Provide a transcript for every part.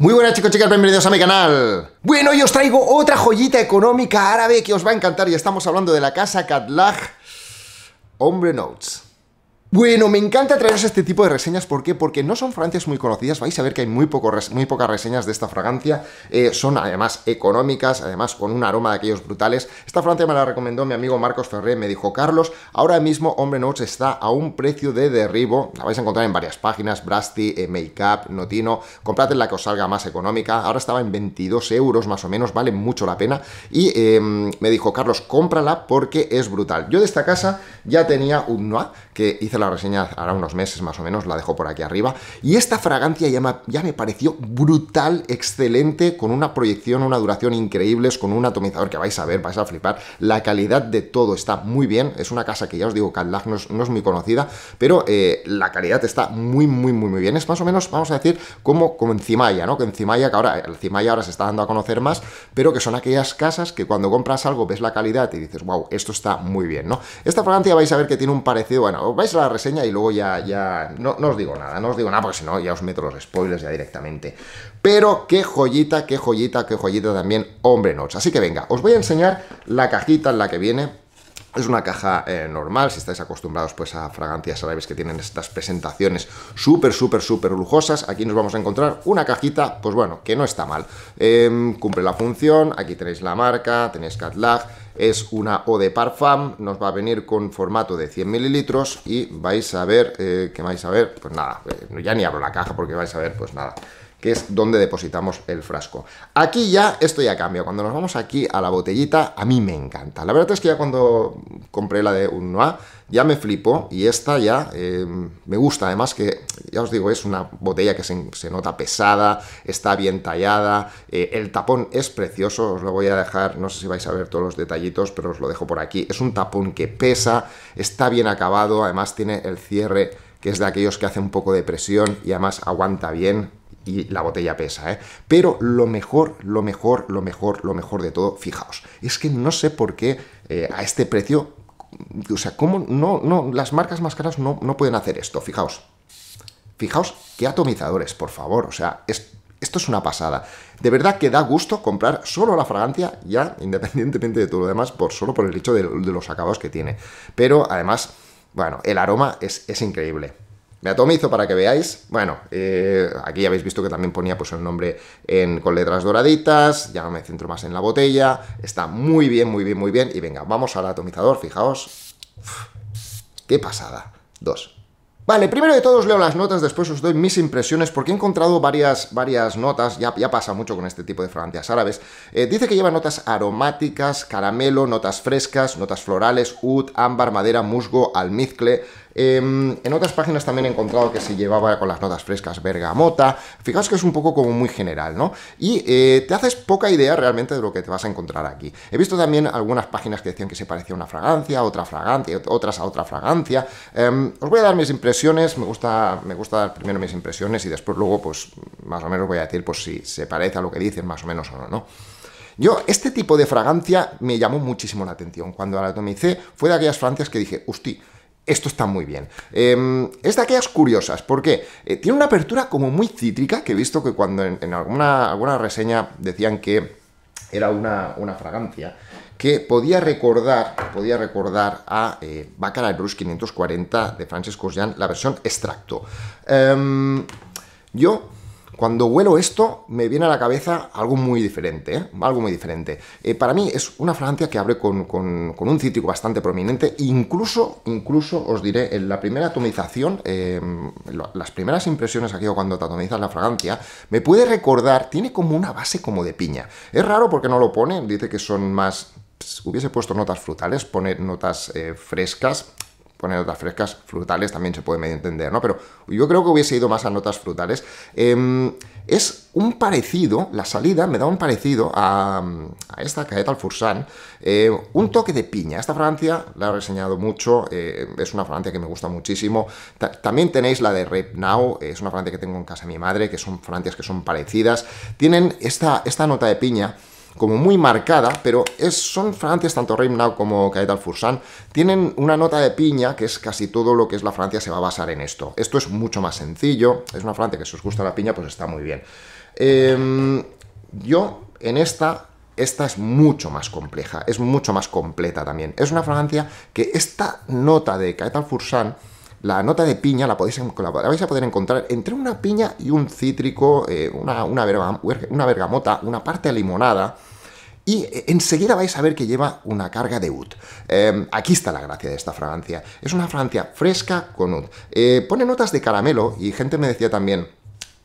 Muy buenas chicos, chicas, bienvenidos a mi canal. Bueno, hoy os traigo otra joyita económica árabe que os va a encantar y estamos hablando de la casa Katlag Hombre Notes. Bueno, me encanta traeros este tipo de reseñas, ¿por qué? Porque no son fragancias muy conocidas, vais a ver que hay muy, muy pocas reseñas de esta fragancia, eh, son además económicas, además con un aroma de aquellos brutales. Esta fragancia me la recomendó mi amigo Marcos Ferré, me dijo, Carlos, ahora mismo Hombre Notes está a un precio de derribo, la vais a encontrar en varias páginas, Brasti, eh, Makeup, Notino, comprad la que os salga más económica, ahora estaba en 22 euros más o menos, vale mucho la pena, y em, me dijo, Carlos, cómprala porque es brutal. Yo de esta casa ya tenía un Noir que hice la reseña hará unos meses más o menos, la dejo por aquí arriba. Y esta fragancia ya me, ya me pareció brutal, excelente, con una proyección, una duración increíbles, con un atomizador que vais a ver, vais a flipar. La calidad de todo está muy bien. Es una casa que ya os digo, Cadillac no, no es, muy conocida, pero eh, la calidad está muy, muy, muy, muy bien. Es más o menos, vamos a decir, como, como en Cimaya, ¿no? Que en Cimaya, que ahora, el ahora se está dando a conocer más, pero que son aquellas casas que cuando compras algo ves la calidad y dices, wow, esto está muy bien, ¿no? Esta fragancia vais a ver que tiene un parecido, bueno, vais a reseña y luego ya, ya no, no os digo nada, no os digo nada porque si no ya os meto los spoilers ya directamente. Pero qué joyita, qué joyita, qué joyita también Hombre Noche. Así que venga, os voy a enseñar la cajita en la que viene, es una caja eh, normal, si estáis acostumbrados pues a fragancias árabes que tienen estas presentaciones súper, súper, súper lujosas, aquí nos vamos a encontrar una cajita, pues bueno, que no está mal. Em, cumple la función, aquí tenéis la marca, tenéis Catlag, es una O de Parfum, nos va a venir con formato de 100 mililitros y vais a ver, eh, que vais a ver? Pues nada, eh, ya ni abro la caja porque vais a ver, pues nada, que es donde depositamos el frasco. Aquí ya esto ya cambia, cuando nos vamos aquí a la botellita, a mí me encanta. La verdad es que ya cuando compré la de Unoa, ya me flipo y esta ya em, me gusta, además que, ya os digo, es una botella que se, nota pesada, está bien tallada, eh, el tapón es precioso, os lo voy a dejar, no sé si vais a ver todos los detallitos, pero os lo dejo por aquí, es un tapón que pesa, está bien acabado, además tiene el cierre que es de aquellos que hace un poco de presión y además aguanta bien, y la botella pesa, ¿eh? Pero lo mejor, lo mejor, lo mejor, lo mejor de todo, fijaos, es que no sé por qué eh, a este precio, o sea, cómo no, no, las marcas más caras no, no pueden hacer esto, fijaos. Fijaos qué atomizadores, por favor, o sea, esto es una pasada. De verdad que da gusto comprar solo la fragancia, ya independientemente de todo lo demás, por, solo por el hecho de, los acabados que tiene. Pero además, bueno, el aroma es, es increíble. Me atomizo para que veáis. Bueno, eh, aquí ya habéis visto que también ponía pues, el nombre en, con letras doraditas, ya me centro más en la botella, está muy bien, muy bien, muy bien. Y venga, vamos al atomizador, fijaos. ¡Qué pasada! Dos. Vale, primero de todo os leo las notas, después os doy mis impresiones, porque he encontrado varias, varias notas, ya, pasa mucho con este tipo de fragancias árabes. Eh, dice que lleva notas aromáticas, caramelo, notas frescas, notas florales, oud, ámbar, madera, musgo, almizcle, Em, en otras páginas también he encontrado que se llevaba con las notas frescas bergamota. Fijaos que es un poco como muy general, ¿no? Y eh, te haces poca idea realmente de lo que te vas a encontrar aquí. He visto también algunas páginas que decían que se parecía a una fragancia, otra fragancia, otras a otra fragancia. Em, os voy a dar mis impresiones, me gusta, me gusta dar primero mis impresiones y después luego, pues, más o menos voy a decir pues si se parece a lo que dicen, más o menos o no, Yo, este tipo de fragancia me llamó muchísimo la atención. Cuando la atomicé, fue de aquellas fragancias que dije, hostia, esto está muy bien. Eh, es de aquellas curiosas, porque eh, tiene una apertura como muy cítrica, que he visto que cuando en, alguna, alguna, reseña decían que era una, fragancia, que podía recordar, podía recordar a eh, Baccarat 540 de Francisco, Jean, la versión extracto. Em, yo cuando huelo esto, me viene a la cabeza algo muy diferente, ¿eh? algo muy diferente. Eh, para mí es una fragancia que abre con, un cítrico bastante prominente, incluso, incluso os diré, en la primera atomización, em, las primeras impresiones aquí cuando te atomizas la fragancia, me puede recordar, tiene como una base como de piña. Es raro porque no lo pone, dice que son más pues, hubiese puesto notas frutales, pone notas eh, frescas, poner notas frescas, frutales también se puede medio entender, ¿no? Pero yo creo que hubiese ido más a notas frutales. Em, es un parecido, la salida me da un parecido a, a esta caeta al Fursan, eh, un toque de piña. Esta fragancia la he reseñado mucho, eh, es una fragancia que me gusta muchísimo. también tenéis la de Rep Now, eh, es una fragancia que tengo en casa de mi madre, que son fragancias que son parecidas. Tienen esta, esta nota de piña como muy marcada, pero es, son francias, tanto Reimnau como Caetal fursan tienen una nota de piña, que es casi todo lo que es la Francia se va a basar en esto. Esto es mucho más sencillo, es una Francia que si os gusta la piña, pues está muy bien. Em, yo, en esta, esta es mucho más compleja, es mucho más completa también. Es una fragancia que esta nota de Caetal fursan la nota de piña la, vais a poder encontrar entre una piña y un cítrico, eh, una, una, bergamota, una parte limonada y eh, enseguida vais a ver que lleva una carga de oud. Em, aquí está la gracia de esta fragancia. Es una fragancia fresca con oud. Eh, pone notas de caramelo y gente me decía también,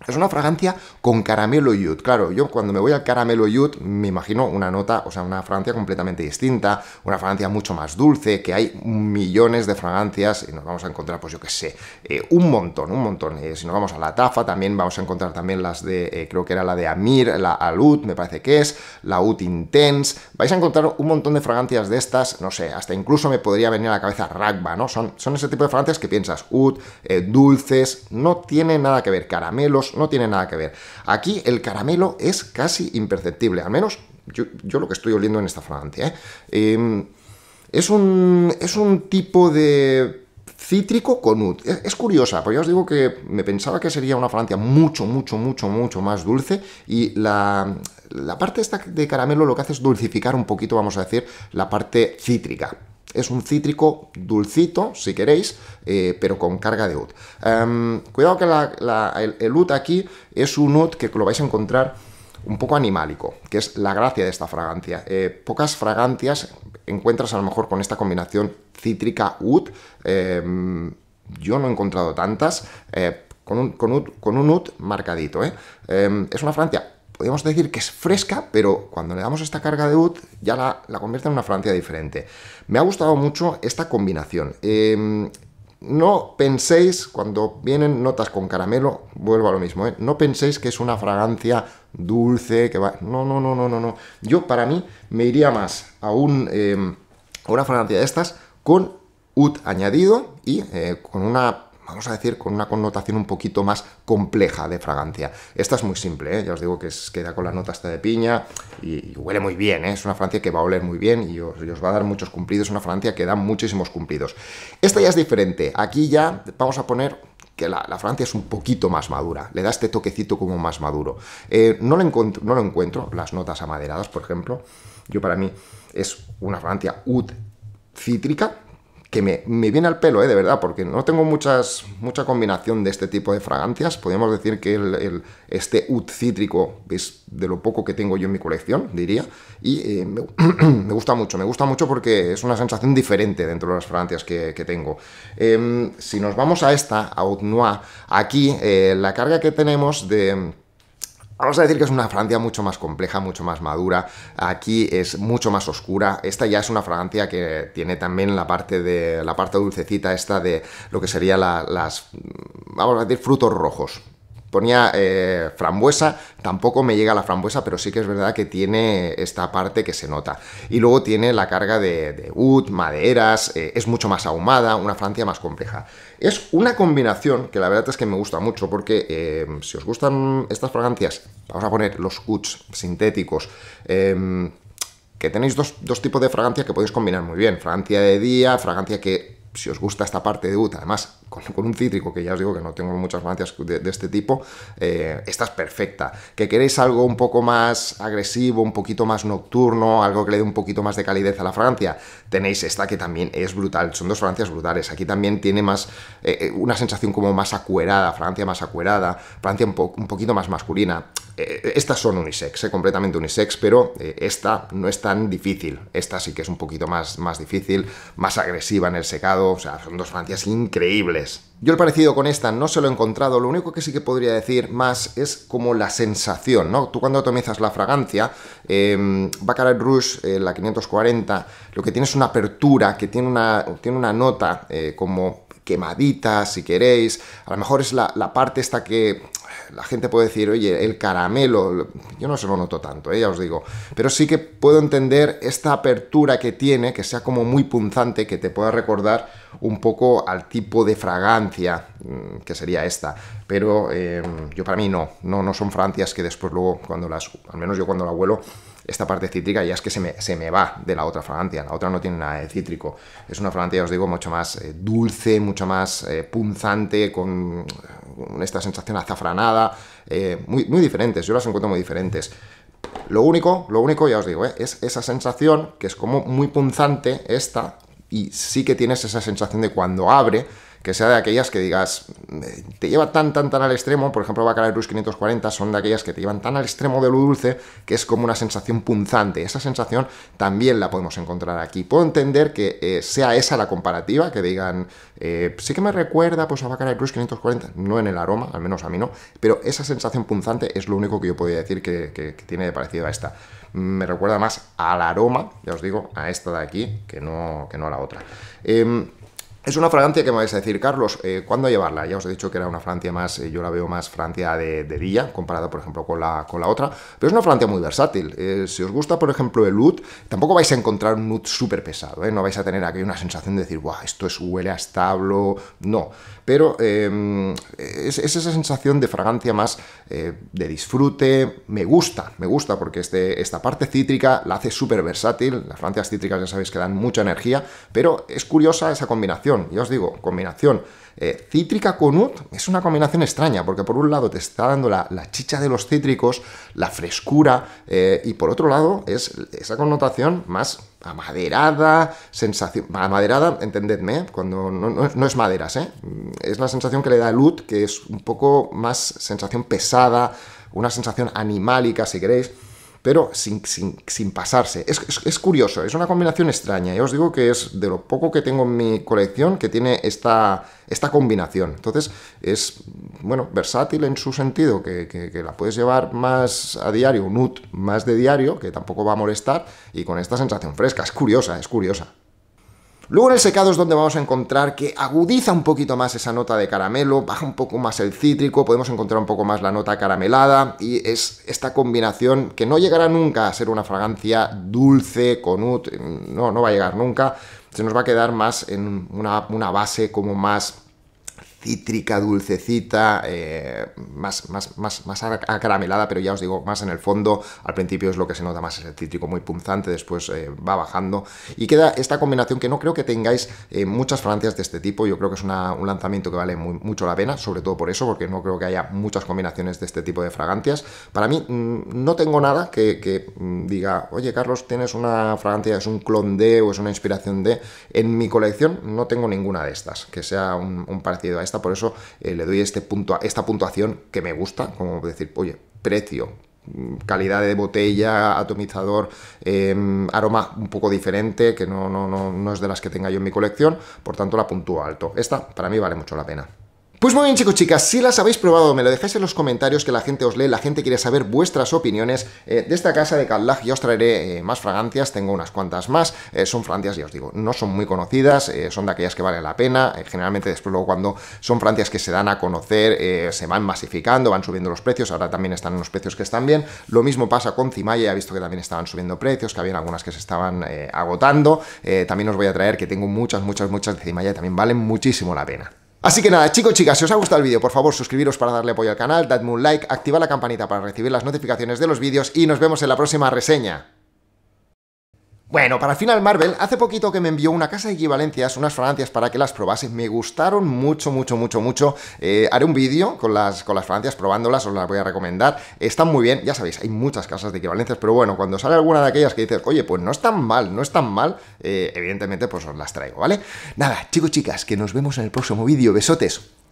es una fragancia con caramelo oud Claro, yo cuando me voy al caramelo oud me imagino una nota, o sea, una fragancia completamente distinta, una fragancia mucho más dulce, que hay millones de fragancias y nos vamos a encontrar, pues yo qué sé, eh, un montón, un montón. Eh, si nos vamos a la tafa también vamos a encontrar también las de, eh, creo que era la de Amir, la Alut, me parece que es, la Ut Intense. Vais a encontrar un montón de fragancias de estas, no sé, hasta incluso me podría venir a la cabeza Ragba, ¿no? Son, son ese tipo de fragancias que piensas, Ut, dulces, no tiene nada que ver, caramelos, no tiene nada que ver. Aquí el caramelo es casi imperceptible, al menos yo, lo que estoy oliendo en esta fragancia. ¿eh? Em, es, un, es un tipo de cítrico con Es, curiosa, porque ya os digo que me pensaba que sería una fragancia mucho, mucho, mucho, mucho más dulce y la, la parte esta de caramelo lo que hace es dulcificar un poquito, vamos a decir, la parte cítrica. Es un cítrico dulcito, si queréis, eh, pero con carga de oud. Em, cuidado que el, oud aquí es un oud que lo vais a encontrar un poco animálico, que es la gracia de esta fragancia. Eh, pocas fragancias encuentras a lo mejor con esta combinación cítrica oud. Em, yo no he encontrado tantas. Eh, con un, con, con un oud marcadito. Em, es una fragancia podríamos decir que es fresca, pero cuando le damos esta carga de Oud, ya la, convierte en una fragancia diferente. Me ha gustado mucho esta combinación. Em, no penséis, cuando vienen notas con caramelo, vuelvo a lo mismo, ¿eh? no penséis que es una fragancia dulce, que va... No, no, no, no, no, no. Yo, para mí, me iría más a, un, em, una fragancia de estas con Oud añadido y eh, con una vamos a decir, con una connotación un poquito más compleja de fragancia. Esta es muy simple, ¿eh? ya os digo que es, queda con la nota esta de piña y, huele muy bien, ¿eh? es una fragancia que va a oler muy bien y os, va a dar muchos cumplidos, es una fragancia que da muchísimos cumplidos. Esta ya es diferente, aquí ya vamos a poner que la, Francia es un poquito más madura, le da este toquecito como más maduro. Eh, no, lo encuentro, no lo encuentro, las notas amaderadas, por ejemplo. Yo para mí es una Francia ud cítrica, que me, viene al pelo, eh, de verdad, porque no tengo muchas, mucha combinación de este tipo de fragancias. Podríamos decir que este Oud cítrico es de lo poco que tengo yo en mi colección, diría. Y eh, me, gusta mucho, me gusta mucho porque es una sensación diferente dentro de las fragancias que, tengo. Em, si nos vamos a esta, a Out Noir, aquí eh, la carga que tenemos de Vamos a decir que es una Francia mucho más compleja, mucho más madura, aquí es mucho más oscura, esta ya es una Francia que tiene también la parte de la parte dulcecita esta de lo que sería las, vamos a decir, frutos rojos, ponía eh, frambuesa, tampoco me llega la frambuesa, pero sí que es verdad que tiene esta parte que se nota. Y luego tiene la carga de, de wood, maderas, eh, es mucho más ahumada, una Francia más compleja. Es una combinación que la verdad es que me gusta mucho, porque eh, si os gustan estas fragancias, vamos a poner los ouds sintéticos, em, que tenéis dos, tipos de fragancias que podéis combinar muy bien, fragancia de día, fragancia que si os gusta esta parte de Ut, además con, un cítrico, que ya os digo que no tengo muchas ganancias de, este tipo, eh, esta es perfecta. Que queréis algo un poco más agresivo, un poquito más nocturno, algo que le dé un poquito más de calidez a la Francia, tenéis esta que también es brutal, son dos Francias brutales. Aquí también tiene más, eh, eh, una sensación como más acuerada, Francia más acuerada, Francia un, poquito más masculina. estas son unisex, completamente unisex, pero esta no es tan difícil. Esta sí que es un poquito más, más difícil, más agresiva en el secado. O sea, son dos Francias increíbles yo el parecido con esta no se lo he encontrado, lo único que sí que podría decir más es como la sensación, ¿no? Tú cuando atomizas la fragancia, em, Baccarat Rouge, eh, la 540, lo que tiene es una apertura, que tiene una, una nota eh, como quemadita, si queréis. A lo mejor es la, parte esta que la gente puede decir, oye, el caramelo, yo no se lo noto tanto, ¿eh? ya os digo, pero sí que puedo entender esta apertura que tiene, que sea como muy punzante, que te pueda recordar un poco al tipo de fragancia mm, que sería esta, pero eh, yo para mí no, no, no son francias que después luego cuando las, al menos yo cuando la vuelo esta parte cítrica ya es que se me, va de la otra fragancia. La otra no tiene nada de cítrico. Es una fragancia, ya os digo, mucho más eh, dulce, mucho más eh, punzante, con, esta sensación azafranada. Eh, muy, muy diferentes, yo las encuentro muy diferentes. Lo único, lo único, ya os digo, es esa sensación que es como muy punzante esta, y sí que tienes esa sensación de cuando abre, que sea de aquellas que digas, te lleva tan, tan, tan al extremo, por ejemplo, plus 540 son de aquellas que te llevan tan al extremo de lo dulce que es como una sensación punzante. Esa sensación también la podemos encontrar aquí. Puedo entender que eh, sea esa la comparativa, que digan, eh, sí que me recuerda pues, a plus 540, no en el aroma, al menos a mí no, pero esa sensación punzante es lo único que yo podría decir que, tiene de parecido a esta me recuerda más al aroma, ya os digo, a esta de aquí, que no, que no a la otra. Em, es una fragancia que me vais a decir, Carlos, eh, ¿cuándo llevarla? Ya os he dicho que era una fragancia más, eh, yo la veo más francia de, de día, comparada, por ejemplo, con la, con la otra, pero es una fragancia muy versátil. Eh, si os gusta, por ejemplo, el oud, tampoco vais a encontrar un oud súper pesado, no vais a tener aquí una sensación de decir, guau, esto es, huele a establo, no pero em, es, esa sensación de fragancia más eh, de disfrute. Me gusta, me gusta, porque este, esta parte cítrica la hace súper versátil. Las fragancias cítricas ya sabéis que dan mucha energía, pero es curiosa esa combinación. Ya os digo, combinación eh, cítrica con oud es una combinación extraña, porque por un lado te está dando la, la chicha de los cítricos, la frescura, eh, y por otro lado es esa connotación más amaderada, sensación... Amaderada, entendedme, eh, cuando no, es maderas, ¿eh? Mm, es la sensación que le da Lut, que es un poco más sensación pesada, una sensación animálica, si queréis pero sin, sin, pasarse. Es, curioso, es una combinación extraña. y os digo que es de lo poco que tengo en mi colección que tiene esta, esta combinación. Entonces es, bueno, versátil en su sentido, que, que, la puedes llevar más a diario, un más de diario, que tampoco va a molestar, y con esta sensación fresca. Es curiosa, es curiosa. Luego en el secado es donde vamos a encontrar que agudiza un poquito más esa nota de caramelo, baja un poco más el cítrico, podemos encontrar un poco más la nota caramelada y es esta combinación que no llegará nunca a ser una fragancia dulce, con no, no va a llegar nunca, se nos va a quedar más en una, una base como más cítrica, dulcecita, eh, más, más, más, acaramelada, pero ya os digo, más en el fondo. Al principio es lo que se nota más, es el cítrico muy punzante, después eh, va bajando. Y queda esta combinación que no creo que tengáis eh, muchas fragancias de este tipo. Yo creo que es un lanzamiento que vale mucho la pena, sobre todo por eso, porque no creo que haya muchas combinaciones de este tipo de fragancias. Para mí mm, no tengo nada que, mm, diga, oye Carlos, tienes una fragancia, es un clon de o es una inspiración de. En mi colección no tengo ninguna de estas, que sea un, un parecido a esta, por eso eh, le doy este punto, esta puntuación que me gusta, como decir, oye, precio, mm, calidad de botella, atomizador, em, aroma un poco diferente, que no, no es de las que tenga yo en mi colección, por tanto la puntúo alto. Esta para mí vale mucho la pena. Pues muy bien chicos, chicas, si las habéis probado, me lo dejáis en los comentarios que la gente os lee, la gente quiere saber vuestras opiniones. Eh, de esta casa de Catlag ya os traeré eh, más fragancias, tengo unas cuantas más, eh, son francias, ya os digo, no son muy conocidas, son de aquellas que valen la pena, generalmente después luego cuando son francias que se dan a conocer, se van masificando, van subiendo los precios, ahora también están unos precios que están bien, lo mismo pasa con Cimaya, he visto que también estaban subiendo precios, que había algunas que se estaban agotando, también os voy a traer que tengo muchas, muchas, muchas de Cimaya y también valen muchísimo la pena. Así que nada, chicos, chicas, si os ha gustado el vídeo, por favor, suscribiros para darle apoyo al canal, dadme un like, activa la campanita para recibir las notificaciones de los vídeos y nos vemos en la próxima reseña. Bueno, para final Marvel, hace poquito que me envió una casa de equivalencias, unas fragancias para que las probase, me gustaron mucho, mucho, mucho, mucho. Eh, haré un vídeo con las, con las fragancias probándolas, os las voy a recomendar. Están muy bien, ya sabéis, hay muchas casas de equivalencias, pero bueno, cuando sale alguna de aquellas que dices, oye, pues no están mal, no están mal, eh, evidentemente pues os las traigo, ¿vale? Nada, chicos, chicas, que nos vemos en el próximo vídeo, besotes.